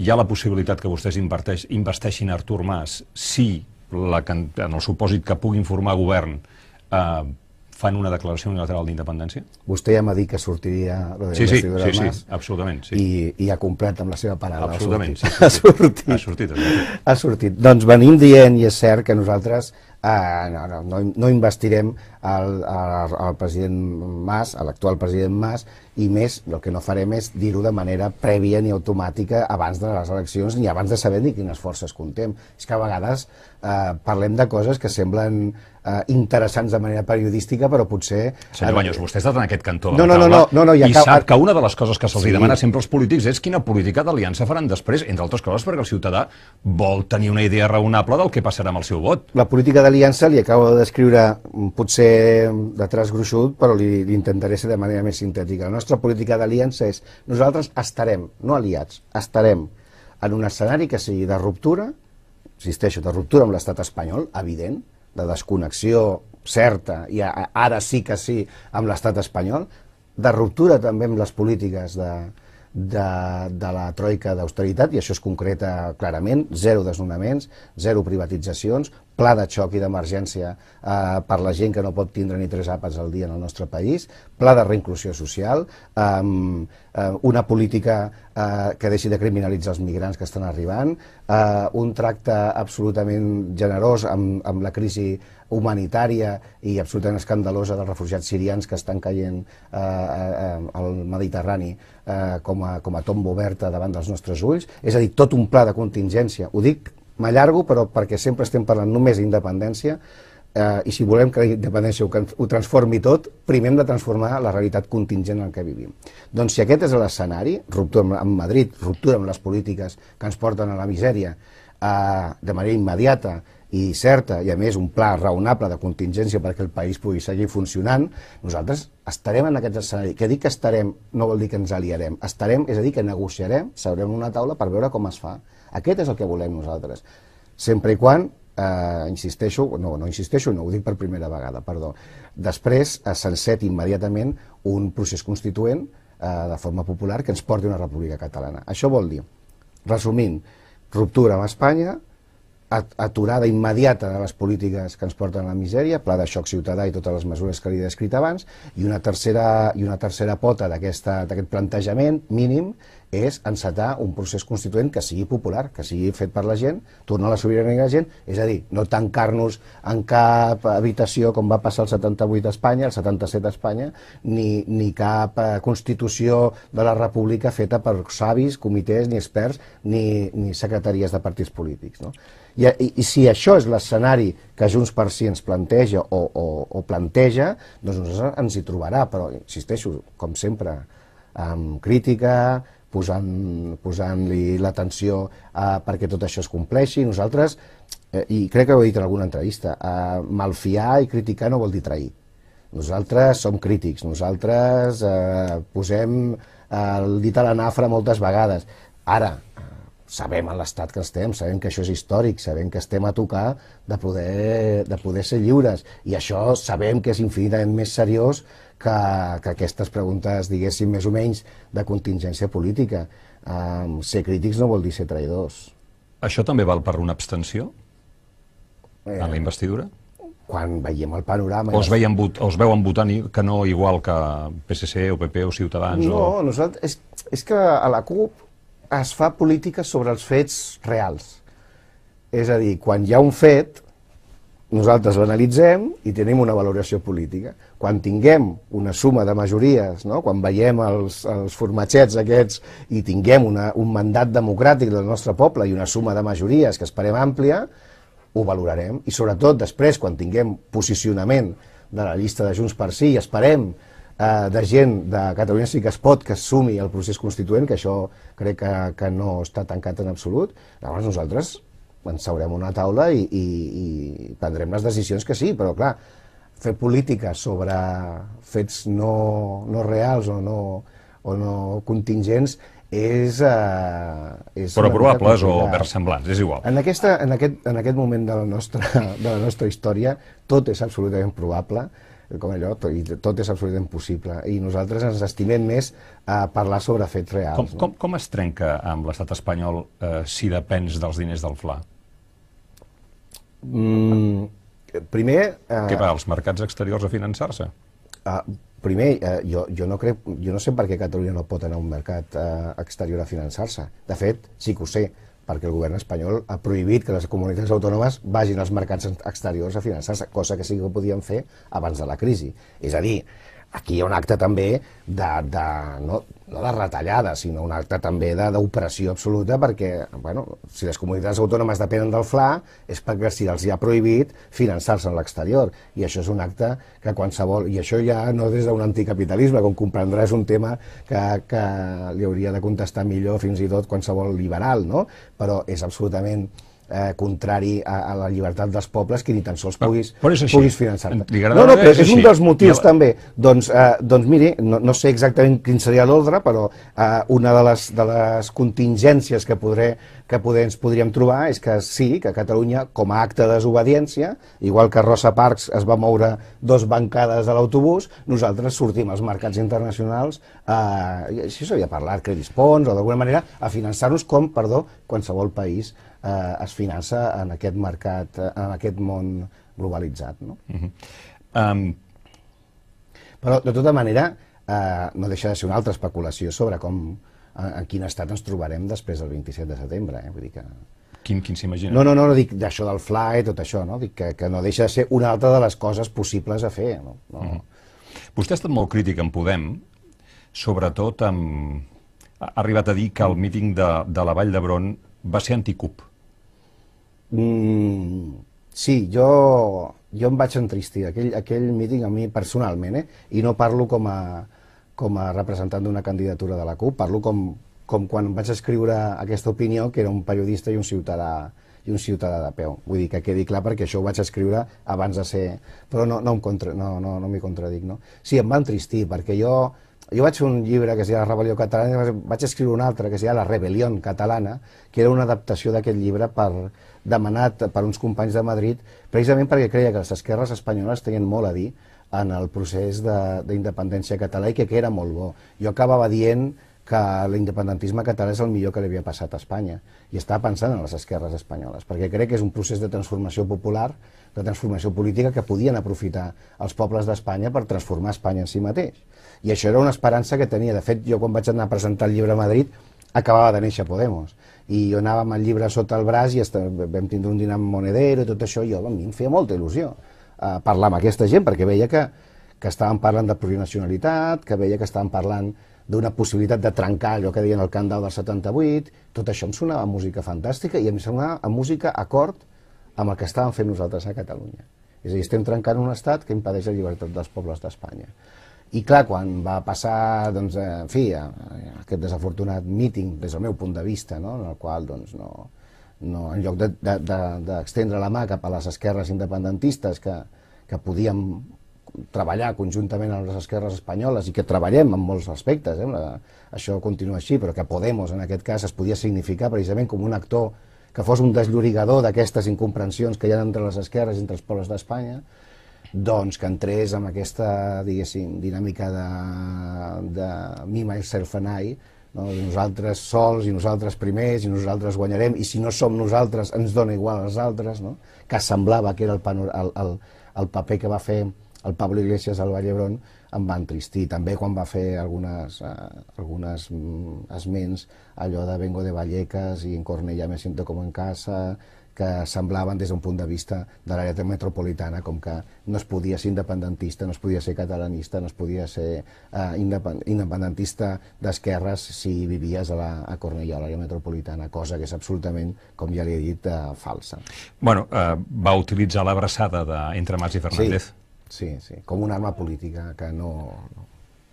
hi ha la possibilitat que vostès inverteix, investeixin Artur Mas si la, en el supòsit que puguin formar govern eh, fan una declaració unilateral d'independència? Vostè ja m'ha dit que sortiria la sí, sí, sí, sí, absolutament. Sí. I, I ha complert amb la seva paraula. Absolutament. Ha sortit. Sí, sí, sí. Ha, sortit. ha sortit. Ha sortit. Ha sortit. Doncs venim dient, i és cert, que nosaltres eh, no, no, no, no investirem el, el, el president Mas, l'actual president Mas, i més, el que no farem és dir-ho de manera prèvia ni automàtica abans de les eleccions ni abans de saber ni quines forces contem. És que a vegades eh, parlem de coses que semblen eh, interessants de manera periodística, però potser... Senyor eh, Banyos, vostè està en aquest cantó no, no, no, no, no, no, i, i sap que una de les coses que se'ls sí. demana sempre als polítics és quina política d'aliança faran després, entre altres coses perquè el ciutadà vol tenir una idea raonable del que passarà amb el seu vot. La política d'aliança li acabo de descriure potser de tras gruixut, però li, li intentaré ser de manera més sintètica. La nostra nostra política d'aliança és nosaltres estarem, no aliats, estarem en un escenari que sigui de ruptura, insisteixo, de ruptura amb l'estat espanyol, evident, de desconnexió certa, i ara sí que sí, amb l'estat espanyol, de ruptura també amb les polítiques de, de, de la troika d'austeritat, i això es concreta clarament, zero desnonaments, zero privatitzacions, pla de xoc i d'emergència eh, per la gent que no pot tindre ni tres àpats al dia en el nostre país, pla de reinclusió social, eh, eh, una política eh, que deixi de criminalitzar els migrants que estan arribant, eh, un tracte absolutament generós amb, amb la crisi humanitària i absolutament escandalosa dels refugiats sirians que estan caient eh, eh al Mediterrani eh, com, a, com a tomba oberta davant dels nostres ulls. És a dir, tot un pla de contingència, ho dic M'allargo, però perquè sempre estem parlant només d'independència, eh, i si volem que la independència ho, ho transformi tot, primer hem de transformar la realitat contingent en què vivim. Doncs si aquest és l'escenari, ruptura amb, amb Madrid, ruptura amb les polítiques que ens porten a la misèria, eh, de manera immediata, i certa, i a més un pla raonable de contingència perquè el país pugui seguir funcionant, nosaltres estarem en aquest escenari. Que dir que estarem no vol dir que ens aliarem. Estarem, és a dir, que negociarem, seurem una taula per veure com es fa. Aquest és el que volem nosaltres. Sempre i quan, eh, insisteixo, no, no insisteixo, no ho dic per primera vegada, perdó, després eh, s'enceti immediatament un procés constituent eh, de forma popular que ens porti una república catalana. Això vol dir, resumint, ruptura amb Espanya, aturada immediata de les polítiques que ens porten a la misèria, pla de xoc ciutadà i totes les mesures que li he descrit abans, i una tercera, i una tercera pota d'aquest plantejament mínim és encetar un procés constituent que sigui popular, que sigui fet per la gent, tornar a la sobirania de la gent, és a dir, no tancar-nos en cap habitació com va passar el 78 d'Espanya, el 77 d'Espanya, ni, ni cap eh, constitució de la república feta per savis, comitès, ni experts, ni, ni secretaries de partits polítics. No? I, i, I si això és l'escenari que Junts per Si ens planteja o, o, o planteja, doncs nosaltres ens hi trobarà, però, insisteixo, com sempre, amb crítica, posant-li posant l'atenció uh, perquè tot això es compleixi. Nosaltres, uh, i crec que ho he dit en alguna entrevista, uh, malfiar i criticar no vol dir trair. Nosaltres som crítics, nosaltres eh, posem el dit a la moltes vegades. Ara, sabem en l'estat que estem, sabem que això és històric, sabem que estem a tocar de poder, de poder ser lliures, i això sabem que és infinitament més seriós que, que aquestes preguntes diguéssim més o menys de contingència política. Um, ser crítics no vol dir ser traïdors. Això també val per una abstenció? Eh, en la investidura? Quan veiem el panorama... O es, veien vot, o es veuen votant que no igual que PSC o PP o Ciutadans? No, o... nosaltres... És, és que a la CUP es fa política sobre els fets reals. És a dir, quan hi ha un fet, nosaltres l'analitzem i tenim una valoració política quan tinguem una suma de majories, no? quan veiem els, els formatgets aquests i tinguem una, un mandat democràtic del nostre poble i una suma de majories que esperem àmplia, ho valorarem. I sobretot després, quan tinguem posicionament de la llista de Junts per Sí i esperem eh, de gent de Catalunya Sí que es pot que sumi al procés constituent, que això crec que, que no està tancat en absolut, llavors nosaltres ens seurem a una taula i, i, i prendrem les decisions que sí, però clar, fer política sobre fets no, no reals o no, o no contingents és... Eh, és Però probables o versemblants, és igual. En, aquesta, en, aquest, en aquest moment de la, nostra, de la nostra història tot és absolutament probable, com allò, tot, i tot és absolutament possible. I nosaltres ens estimem més a parlar sobre fets reals. Com, no? com, com es trenca amb l'estat espanyol eh, si depens dels diners del FLA? Mm, primer... Eh, Què va, als mercats exteriors a finançar-se? Eh, primer, eh, jo, jo, no crec, jo no sé per què Catalunya no pot anar a un mercat eh, exterior a finançar-se. De fet, sí que ho sé, perquè el govern espanyol ha prohibit que les comunitats autònomes vagin als mercats exteriors a finançar-se, cosa que sí que podien fer abans de la crisi. És a dir, aquí hi ha un acte també de, de no, no de retallada, sinó un acte també d'operació absoluta, perquè bueno, si les comunitats autònomes depenen del FLA és perquè si els hi ha prohibit finançar-se en l'exterior, i això és un acte que qualsevol, i això ja no des d'un anticapitalisme, com comprendrà és un tema que, que li hauria de contestar millor fins i tot qualsevol liberal, no? però és absolutament eh, contrari a, a la llibertat dels pobles que ni tan sols puguis, puguis finançar-te. No, no, però és, és un dels motius ja... també. Doncs, eh, doncs miri, no, no sé exactament quin seria l'ordre, però eh, una de les, de les contingències que, podré, que poder, ens podríem trobar és que sí, que Catalunya, com a acte de desobediència, igual que Rosa Parks es va moure dos bancades de l'autobús, nosaltres sortim als mercats internacionals, eh, i així s'havia parlat, Credispons, o d'alguna manera, a finançar-nos com, perdó, qualsevol país eh, es finança en aquest mercat, eh, en aquest món globalitzat. No? Mm -hmm. um... Però, de tota manera, eh, no deixa de ser una altra especulació sobre com, en, eh, en quin estat ens trobarem després del 27 de setembre. Eh? Vull dir que... Quin, quin s'imagina? No, no, no, no dic d'això del fly, tot això, no? Dic que, que no deixa de ser una altra de les coses possibles a fer. No? no. Mm -hmm. Vostè ha estat molt crític en Podem, sobretot amb... ha arribat a dir que el míting de, de la Vall d'Hebron va ser anticup. Mm, sí, jo, jo em vaig entristir. Aquell, aquell míting a mi personalment, eh? i no parlo com a, com a representant d'una candidatura de la CUP, parlo com, com quan vaig escriure aquesta opinió, que era un periodista i un ciutadà i un ciutadà de peu. Vull dir que quedi clar perquè això ho vaig escriure abans de ser... Però no, no m'hi no, no, no contradic, no? Sí, em va entristir, perquè jo jo vaig fer un llibre que es deia La rebel·lió catalana i vaig escriure un altre que es deia La rebel·lió catalana, que era una adaptació d'aquest llibre per, demanat per uns companys de Madrid, precisament perquè creia que les esquerres espanyoles tenien molt a dir en el procés d'independència català i que, que era molt bo. Jo acabava dient que l'independentisme català és el millor que li havia passat a Espanya i estava pensant en les esquerres espanyoles, perquè crec que és un procés de transformació popular, de transformació política que podien aprofitar els pobles d'Espanya per transformar Espanya en si mateix. I això era una esperança que tenia. De fet, jo quan vaig anar a presentar el llibre a Madrid, acabava de néixer Podemos. I jo anava amb el llibre sota el braç i vam tindre un dinar amb Monedero i tot això, i jo, a mi em feia molta il·lusió eh, parlar amb aquesta gent, perquè veia que, que estaven parlant de plurinacionalitat, que veia que estaven parlant d'una possibilitat de trencar allò que deien el cant del 78, tot això em sonava música fantàstica i em sonava a música acord amb el que estàvem fent nosaltres a Catalunya. És a dir, estem trencant un estat que impedeix la llibertat dels pobles d'Espanya. I clar, quan va passar, doncs, eh, en fi, eh, aquest desafortunat míting, des del meu punt de vista, no? en el qual, doncs, no, no, en lloc d'extendre de, de, de la mà cap a les esquerres independentistes que, que podíem treballar conjuntament amb les esquerres espanyoles i que treballem en molts aspectes, eh? això continua així, però que Podemos en aquest cas es podia significar precisament com un actor que fos un desllorigador d'aquestes incomprensions que hi ha entre les esquerres i entre els pobles d'Espanya, doncs que entrés amb aquesta, diguéssim, dinàmica de, de me, myself and I, no? I nosaltres sols, i nosaltres primers, i nosaltres guanyarem, i si no som nosaltres ens dona igual als altres, no? que semblava que era el, el, el, el paper que va fer el Pablo Iglesias al Vall d'Hebron, em va entristir. També quan va fer algunes, uh, algunes mm, esments, allò de vengo de Vallecas i en Cornellà me siento com en casa, que semblaven des d'un punt de vista de l'àrea metropolitana, com que no es podia ser independentista, no es podia ser catalanista, no es podia ser eh, independentista d'esquerres si vivies a, la, a Cornellà, a l'àrea metropolitana, cosa que és absolutament, com ja li he dit, eh, falsa. Bueno, eh, va utilitzar l'abraçada d'entre Mas i Fernández. Sí, sí, sí, com una arma política que no... no.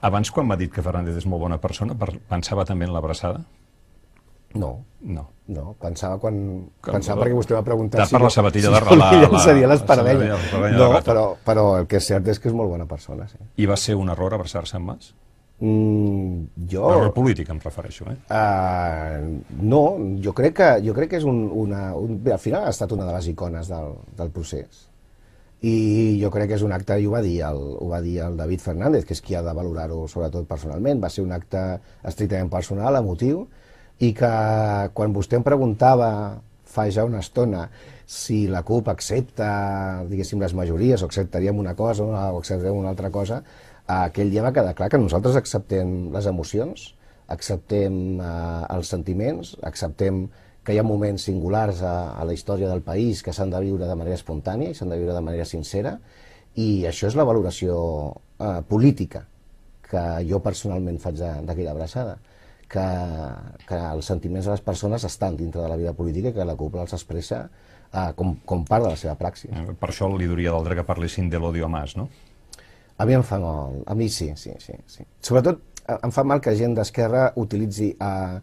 Abans, quan m'ha dit que Fernández és molt bona persona, pensava també en l'abraçada? No. No. No, pensava quan... Que pensava perquè vostè va preguntar si... Per la sabatilla si de Si la, seria l'esparadella. No, però, però el que és cert és que és molt bona persona, sí. I va ser un error abraçar-se amb Mas? Mm, jo... Error polític, em refereixo, eh? Uh, no, jo crec que, jo crec que és un, una... Un, bé, al final ha estat una de les icones del, del procés. I jo crec que és un acte, i ho va dir el, ho va dir el David Fernández, que és qui ha de valorar-ho sobretot personalment, va ser un acte estrictament personal, emotiu, motiu, i que quan vostè em preguntava fa ja una estona si la CUP accepta, diguéssim, les majories, o acceptaríem una cosa o acceptaríem una altra cosa, aquell dia va quedar clar que nosaltres acceptem les emocions, acceptem eh, els sentiments, acceptem que hi ha moments singulars a, a la història del país que s'han de viure de manera espontània i s'han de viure de manera sincera, i això és la valoració eh, política que jo personalment faig d'aquella abraçada que, que els sentiments de les persones estan dintre de la vida política que la CUP els expressa eh, com, com part de la seva praxi. Eh, per això li duria d'altre que parlessin de l'odio a Mas, no? A mi em fa mal. A mi sí, sí, sí. sí. Sobretot eh, em fa mal que gent d'esquerra utilitzi eh,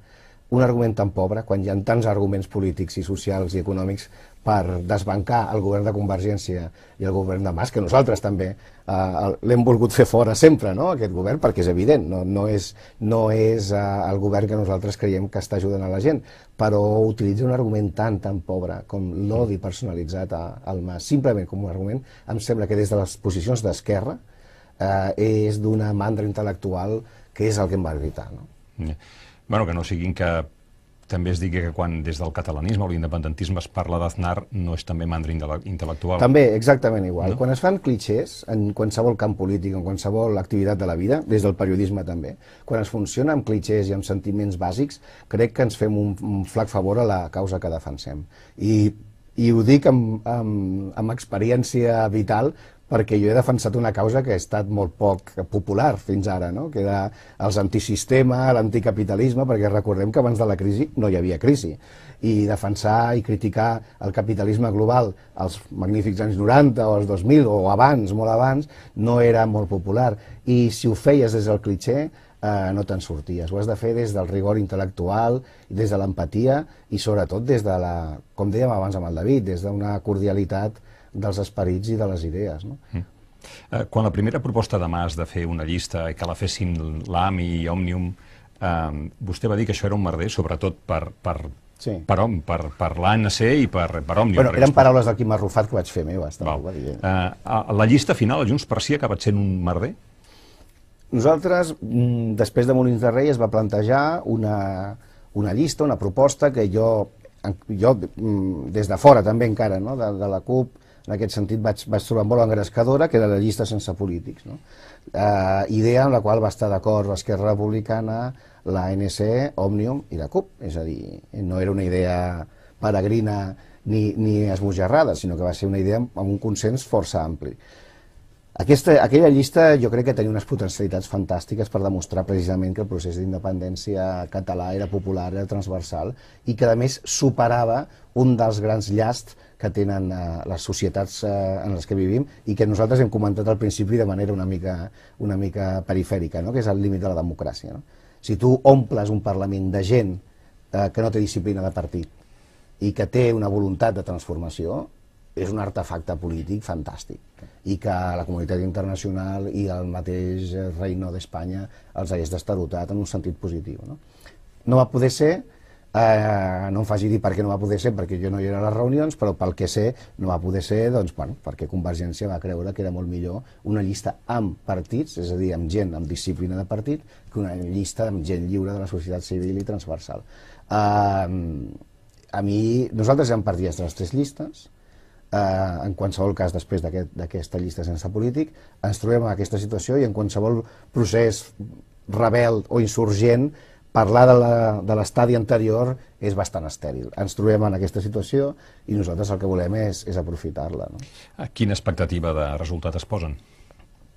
un argument tan pobre quan hi ha tants arguments polítics i socials i econòmics per desbancar el govern de Convergència i el govern de Mas, que nosaltres també eh, l'hem volgut fer fora sempre, no?, aquest govern, perquè és evident, no, no és, no és eh, el govern que nosaltres creiem que està ajudant a la gent, però utilitza un argument tan, tan pobre com l'odi personalitzat a, al Mas, simplement com un argument, em sembla que des de les posicions d'esquerra eh, és d'una mandra intel·lectual que és el que em va evitar, no? Bueno, que no siguin que també es digui que quan des del catalanisme o l'independentisme es parla d'Aznar no és també mandra intel·lectual. També, exactament igual. No? Quan es fan clichés en qualsevol camp polític, en qualsevol activitat de la vida, des del periodisme també, quan es funciona amb clichés i amb sentiments bàsics, crec que ens fem un, un flac favor a la causa que defensem. I i ho dic amb, amb, amb experiència vital, perquè jo he defensat una causa que ha estat molt poc popular fins ara, no? que era els antisistema, l'anticapitalisme, perquè recordem que abans de la crisi no hi havia crisi. I defensar i criticar el capitalisme global als magnífics anys 90 o als 2000 o abans, molt abans, no era molt popular. I si ho feies des del clitxer, eh, no te'n sorties. Ho has de fer des del rigor intel·lectual, des de l'empatia i sobretot des de la, com dèiem abans amb el David, des d'una cordialitat dels esperits i de les idees. No? Mm. Eh, quan la primera proposta de Mas de fer una llista i que la fessin l'AMI i Òmnium, eh, vostè va dir que això era un merder, sobretot per, per, sí. per, hom, per, per l'ANC i per, per Òmnium. Bueno, eren paraules del Quim Arrufat que vaig fer meu. Estava, Va dir. Eh, la llista final, a Junts per si, ha acabat sent un merder? Nosaltres, mm, després de Molins de Rei, es va plantejar una, una llista, una proposta que jo, jo mm, des de fora també encara, no? de, de la CUP, en aquest sentit vaig, vaig trobar molt engrescadora, que era la llista sense polítics. No? Eh, idea amb la qual va estar d'acord l'Esquerra Republicana, la l'ANC, e, Òmnium i la CUP. És a dir, no era una idea peregrina ni, ni esbojarrada, sinó que va ser una idea amb un consens força ampli. Aquesta, aquella llista jo crec que tenia unes potencialitats fantàstiques per demostrar precisament que el procés d'independència català era popular, era transversal i que a més superava un dels grans llasts que tenen eh, les societats eh, en les que vivim i que nosaltres hem comentat al principi de manera una mica, una mica perifèrica, no? que és el límit de la democràcia. No? Si tu omples un Parlament de gent eh, que no té disciplina de partit i que té una voluntat de transformació, és un artefacte polític fantàstic i que la comunitat internacional i el mateix reino d'Espanya els hagués d'estarotat en un sentit positiu. No, no va poder ser Eh, no em faci dir per què no va poder ser, perquè jo no hi era a les reunions, però pel que sé no va poder ser doncs, bueno, perquè Convergència va creure que era molt millor una llista amb partits, és a dir, amb gent amb disciplina de partit, que una llista amb gent lliure de la societat civil i transversal. Eh, a mi, nosaltres érem partides de les tres llistes, eh, en qualsevol cas després d'aquesta aquest, llista sense polític, ens trobem en aquesta situació i en qualsevol procés rebel o insurgent parlar de l'estadi anterior és bastant estèril. Ens trobem en aquesta situació i nosaltres el que volem és, és aprofitar-la. No? A quina expectativa de resultat es posen?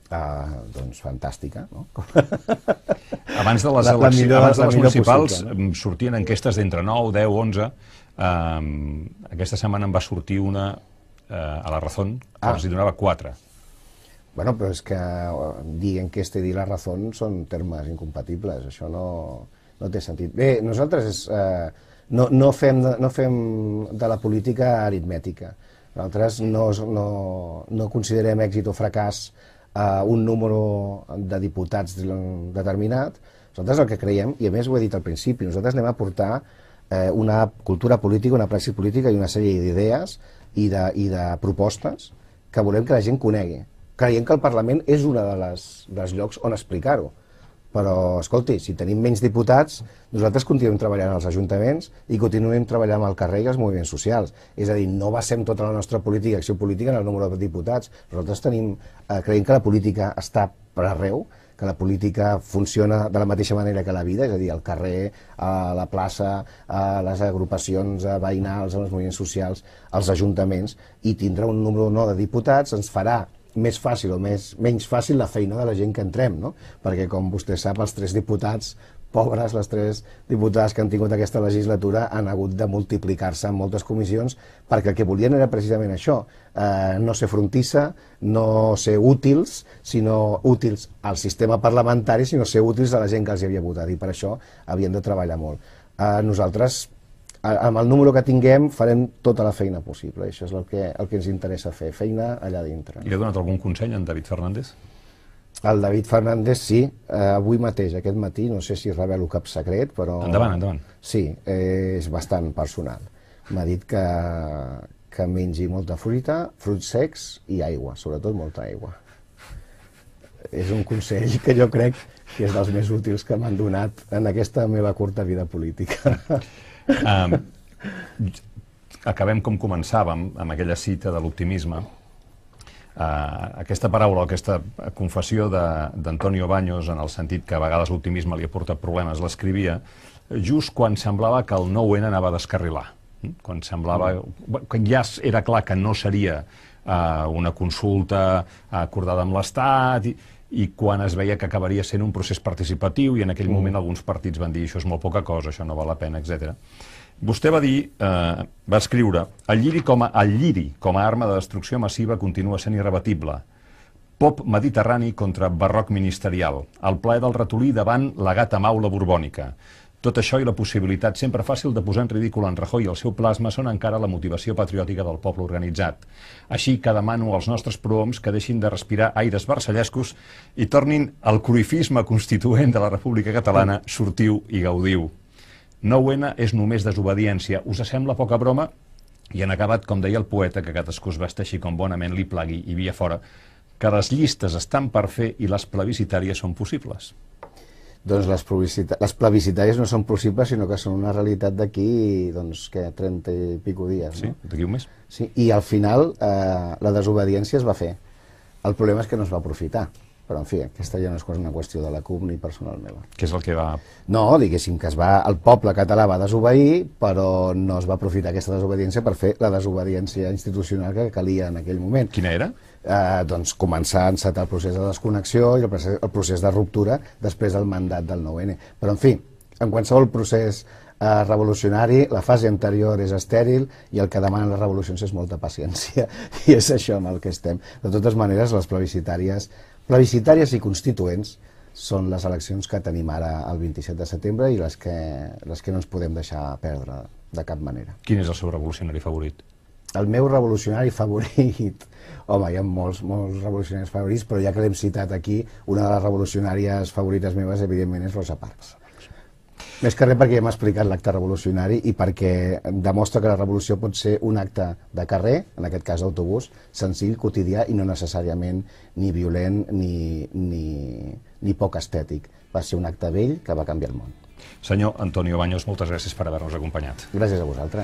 Uh, doncs fantàstica. No? Abans de les, la, la millor, abans de les municipals possible, no? sortien enquestes d'entre 9, 10, 11. Uh, aquesta setmana en va sortir una uh, a la Razón, que ah. els donava 4. Bueno, però és que eh, dir enquesta i dir la Razón són termes incompatibles. Això no no té sentit. Bé, nosaltres és, eh, no, no, fem no fem de la política aritmètica. Nosaltres no, no, no considerem èxit o fracàs eh, un número de diputats determinat. Nosaltres el que creiem, i a més ho he dit al principi, nosaltres anem a portar eh, una cultura política, una praxis política i una sèrie d'idees i, de, i de propostes que volem que la gent conegui. Creiem que el Parlament és un dels, dels llocs on explicar-ho però, escolti, si tenim menys diputats, nosaltres continuem treballant als ajuntaments i continuem treballant al carrer i als moviments socials. És a dir, no basem tota la nostra política, acció política, en el número de diputats. Nosaltres tenim, eh, creiem que la política està per arreu, que la política funciona de la mateixa manera que la vida, és a dir, al carrer, a eh, la plaça, a eh, les agrupacions a eh, veïnals, als moviments socials, als ajuntaments, i tindrà un número no de diputats, ens farà més fàcil o més, menys fàcil la feina de la gent que entrem, no? perquè com vostè sap els tres diputats pobres, les tres diputades que han tingut aquesta legislatura han hagut de multiplicar-se en moltes comissions perquè el que volien era precisament això, eh, no ser frontissa, no ser útils, sinó útils al sistema parlamentari, sinó ser útils a la gent que els havia votat i per això havien de treballar molt. Eh, nosaltres amb el número que tinguem farem tota la feina possible, això és el que, el que ens interessa fer, feina allà dintre. Li ha donat algun consell en David Fernández? El David Fernández, sí, eh, avui mateix, aquest matí, no sé si revelo cap secret, però... Endavant, endavant. Sí, eh, és bastant personal. M'ha dit que, que mengi molta fruita, fruits secs i aigua, sobretot molta aigua. És un consell que jo crec que és dels més útils que m'han donat en aquesta meva curta vida política. Um, acabem com començàvem, amb aquella cita de l'optimisme. Uh, aquesta paraula, aquesta confessió d'Antonio Baños, en el sentit que a vegades l'optimisme li ha portat problemes, l'escrivia just quan semblava que el 9-N anava a descarrilar, mm? quan semblava... Mm. quan ja era clar que no seria uh, una consulta acordada amb l'Estat... i i quan es veia que acabaria sent un procés participatiu i en aquell mm. moment mm. alguns partits van dir això és molt poca cosa, això no val la pena, etc. Vostè va dir, eh, va escriure, el lliri, com a, el lliri com a arma de destrucció massiva continua sent irrebatible. Pop mediterrani contra barroc ministerial, el plaer del ratolí davant la gata maula borbònica. Tot això i la possibilitat sempre fàcil de posar en ridícul en Rajoy i el seu plasma són encara la motivació patriòtica del poble organitzat. Així que demano als nostres prohoms que deixin de respirar aires barcellescos i tornin al cruifisme constituent de la República Catalana, sortiu i gaudiu. 9-N és només desobediència. Us sembla poca broma? I han acabat, com deia el poeta, que cadascú es vesteixi com bonament li plagui i via fora, que les llistes estan per fer i les plebiscitàries són possibles. Doncs les, les plebiscitàries no són possibles, sinó que són una realitat d'aquí doncs, que 30 i pico dies. Sí, no? d'aquí un mes. Sí, I al final eh, la desobediència es va fer. El problema és que no es va aprofitar. Però, en fi, aquesta ja no és una qüestió de la CUP ni personal meva. Què és el que va... No, diguéssim que es va, el poble català va desobeir, però no es va aprofitar aquesta desobediència per fer la desobediència institucional que calia en aquell moment. Quina era? eh, doncs, començar a encetar el procés de desconnexió i el procés, el procés de ruptura després del mandat del 9-N. Però, en fi, en qualsevol procés eh, revolucionari, la fase anterior és estèril i el que demanen les revolucions és molta paciència. I és això amb el que estem. De totes maneres, les plebiscitàries, plebiscitàries i constituents són les eleccions que tenim ara el 27 de setembre i les que, les que no ens podem deixar perdre de cap manera. Quin és el seu revolucionari favorit? el meu revolucionari favorit, home, hi ha molts, molts revolucionaris favorits, però ja que l'hem citat aquí, una de les revolucionàries favorites meves, evidentment, és Rosa Parks. Més que res perquè hem explicat l'acte revolucionari i perquè demostra que la revolució pot ser un acte de carrer, en aquest cas d'autobús, senzill, quotidià i no necessàriament ni violent ni, ni, ni poc estètic. Va ser un acte vell que va canviar el món. Senyor Antonio Baños, moltes gràcies per haver-nos acompanyat. Gràcies a vosaltres.